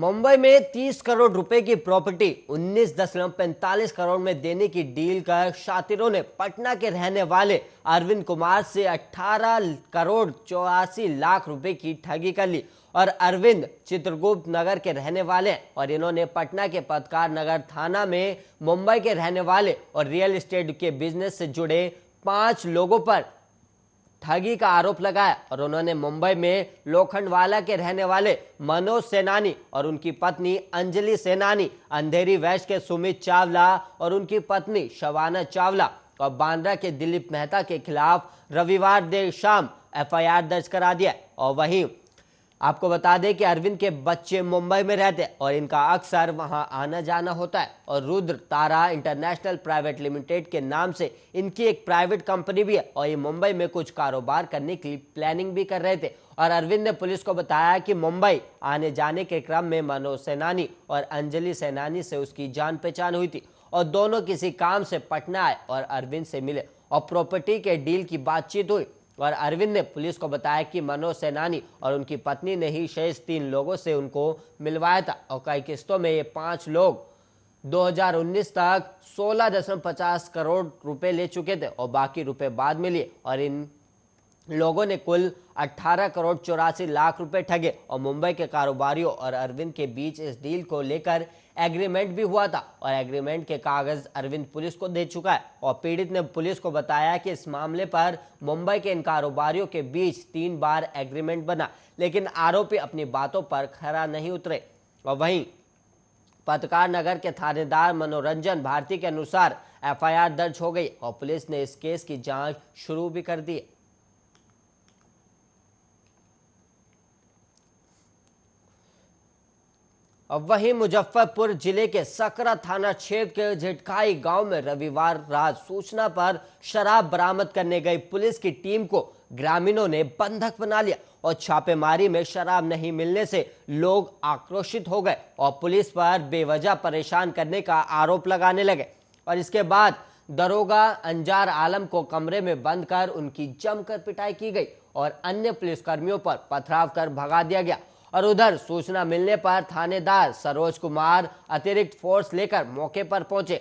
मुंबई में 30 करोड़ रुपए की प्रॉपर्टी उन्नीस दशमलव पैंतालीस करोड़ में देने की डील कर शातिरों ने पटना के रहने वाले अरविंद कुमार से 18 करोड़ चौरासी लाख रुपए की ठगी कर ली और अरविंद चित्रगुप्त नगर के रहने वाले और इन्होंने पटना के पथकार नगर थाना में मुंबई के रहने वाले और रियल एस्टेट के बिजनेस से जुड़े पांच लोगों पर ठगी का आरोप लगाया और उन्होंने मुंबई में लोखंडवाला के रहने वाले मनोज सेनानी और उनकी पत्नी अंजलि सेनानी अंधेरी वैश्य के सुमित चावला और उनकी पत्नी शवाना चावला और बांद्रा के दिलीप मेहता के खिलाफ रविवार देर शाम एफआईआर दर्ज करा दिया और वहीं आपको बता दें कि अरविंद के बच्चे मुंबई में रहते हैं और इनका अक्सर वहां आना जाना होता है और Rudra Tara international private limited के नाम से इनकी एक प्राइवेट कंपनी भी है और ये मुंबई में कुछ कारोबार करने की प्लानिंग भी कर रहे थे और अरविंद ने पुलिस को बताया कि मुंबई आने जाने के क्रम में मनोज सेनानी और अंजलि सेनानी से उसकी जान पहचान हुई थी और दोनों किसी काम से पटना आए और अरविंद से मिले और प्रॉपर्टी के डील की बातचीत हुई और अरविंद ने पुलिस को बताया कि मनोज सेनानी और उनकी पत्नी ने ही शेष तीन लोगों से उनको मिलवाया था और कई किस्तों में ये पांच लोग 2019 तक 16.50 करोड़ रुपए ले चुके थे और बाकी रुपए बाद में लिए और इन लोगों ने कुल 18 करोड़ चौरासी लाख रुपए ठगे और मुंबई के कारोबारियों और अरविंद के बीच इस डील को लेकर एग्रीमेंट भी हुआ था और एग्रीमेंट के कागज अरविंद पुलिस को दे चुका है और पीड़ित ने पुलिस को बताया कि इस मामले पर मुंबई के इन कारोबारियों के बीच तीन बार एग्रीमेंट बना लेकिन आरोपी अपनी बातों पर खरा नहीं उतरे और वहीं पत्रकार नगर के थानेदार मनोरंजन भारती के अनुसार एफआईआर दर्ज हो गई और पुलिस ने इस केस की जांच शुरू भी कर दी वहीं मुजफ्फरपुर जिले के सकरा थाना क्षेत्र के झटकाई गांव में रविवार रात सूचना पर शराब बरामद करने गई पुलिस की टीम को ग्रामीणों ने बंधक बना लिया और छापेमारी में शराब नहीं मिलने से लोग आक्रोशित हो गए और पुलिस पर बेवजह परेशान करने का आरोप लगाने लगे और इसके बाद दरोगा अंजार आलम को कमरे में बंद कर उनकी जमकर पिटाई की गई और अन्य पुलिसकर्मियों पर पथराव कर भगा दिया गया और उधर सूचना मिलने पर थानेदार सरोज कुमार अतिरिक्त फोर्स लेकर मौके पर पहुंचे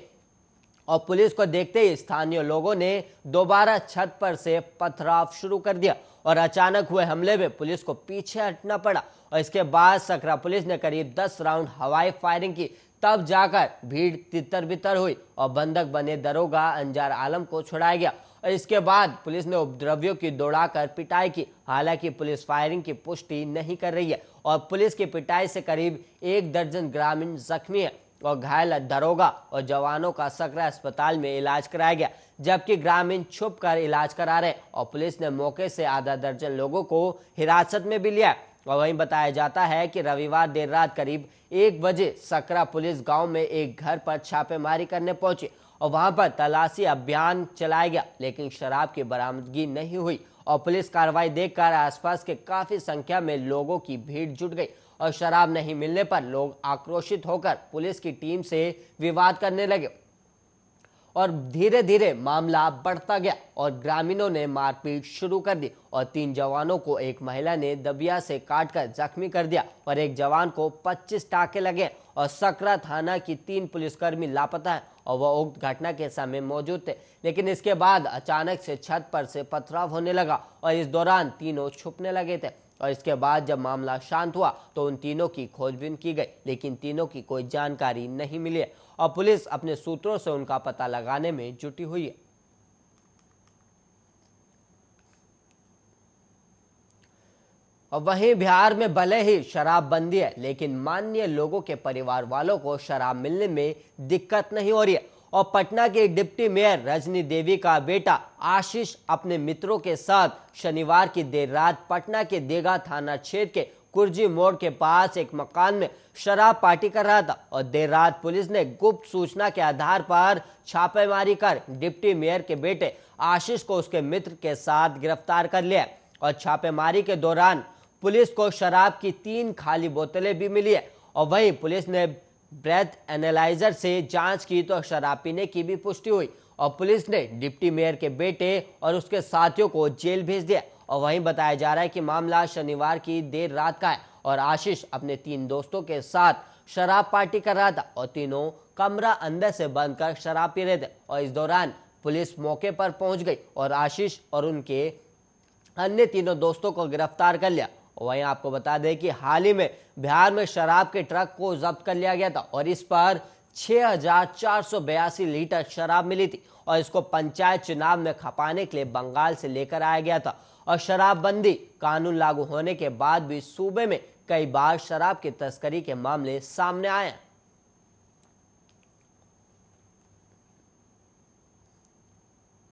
और पुलिस को देखते ही स्थानीय लोगों ने दोबारा छत पर से पथराव शुरू कर दिया और अचानक हुए हमले में पुलिस को पीछे हटना पड़ा और इसके बाद सकरा पुलिस ने करीब 10 राउंड हवाई फायरिंग की तब जाकर भीड़ तितर बितर हुई और बंधक बने दरोगा अंजार आलम को छुड़ाया गया और इसके बाद पुलिस ने उपद्रवियों की दौड़ाकर पिटाई की हालांकि पुलिस फायरिंग की पुष्टि नहीं कर रही है और पुलिस की पिटाई से करीब एक दर्जन ग्रामीण जख्मी है और घायल दरोगा और जवानों का सकरा अस्पताल में इलाज कराया गया जबकि ग्रामीण छुप कर इलाज करा रहे और पुलिस ने मौके से आधा दर्जन लोगों को हिरासत में भी लिया और वहीं बताया जाता है कि रविवार देर रात करीब एक बजे सकरा पुलिस गांव में एक घर पर छापेमारी करने पहुंची और वहां पर तलाशी अभियान चलाया गया लेकिन शराब की बरामदगी नहीं हुई और पुलिस कार्रवाई देखकर आसपास के काफी संख्या में लोगों की भीड़ जुट गई और शराब नहीं मिलने पर लोग आक्रोशित होकर पुलिस की टीम से विवाद करने लगे और धीरे धीरे मामला बढ़ता गया और ग्रामीणों ने मारपीट शुरू कर दी और तीन जवानों को एक महिला ने दबिया से काटकर जख्मी कर दिया और एक जवान को 25 टाके लगे और सकरा थाना की तीन पुलिसकर्मी लापता हैं और वह उक्त घटना के समय मौजूद थे लेकिन इसके बाद अचानक से छत पर से पथराव होने लगा और इस दौरान तीनों छुपने लगे थे और इसके बाद जब मामला शांत हुआ तो उन तीनों की खोजबीन की गई लेकिन तीनों की कोई जानकारी नहीं मिली और पुलिस अपने सूत्रों से उनका पता लगाने में जुटी हुई है और वहीं बिहार में भले ही शराबबंदी है लेकिन माननीय लोगों के परिवार वालों को शराब मिलने में दिक्कत नहीं हो रही है और पटना के डिप्टी मेयर रजनी देवी का बेटा आशीष अपने मित्रों के साथ शनिवार की देर रात पटना के देगा थाना क्षेत्र के कुर्जी मोड़ के पास एक मकान में शराब पार्टी कर रहा था और देर रात पुलिस ने गुप्त सूचना के आधार पर छापेमारी कर डिप्टी मेयर के बेटे आशीष को उसके मित्र के साथ गिरफ्तार कर लिया और छापेमारी के दौरान पुलिस को शराब की तीन खाली बोतलें भी मिली है और वहीं पुलिस ने ब्रेथ एनालाइजर से जांच की तो शराब पीने की भी पुष्टि हुई और पुलिस ने डिप्टी मेयर के बेटे और उसके साथियों को जेल भेज दिया और वहीं बताया जा रहा है कि मामला शनिवार की देर रात का है और आशीष अपने तीन दोस्तों के साथ शराब पार्टी कर रहा था और तीनों कमरा अंदर से बंद कर शराब पी रहे थे और इस दौरान पुलिस मौके पर पहुंच गई और आशीष और उनके अन्य तीनों दोस्तों को गिरफ्तार कर लिया वहीं आपको बता दें कि हाल ही में बिहार में शराब के ट्रक को जब्त कर लिया गया था और इस पर छह लीटर शराब मिली थी और इसको पंचायत चुनाव में खपाने के लिए बंगाल से लेकर आया गया था और शराबबंदी कानून लागू होने के बाद भी सूबे में कई बार शराब की तस्करी के मामले सामने आए हैं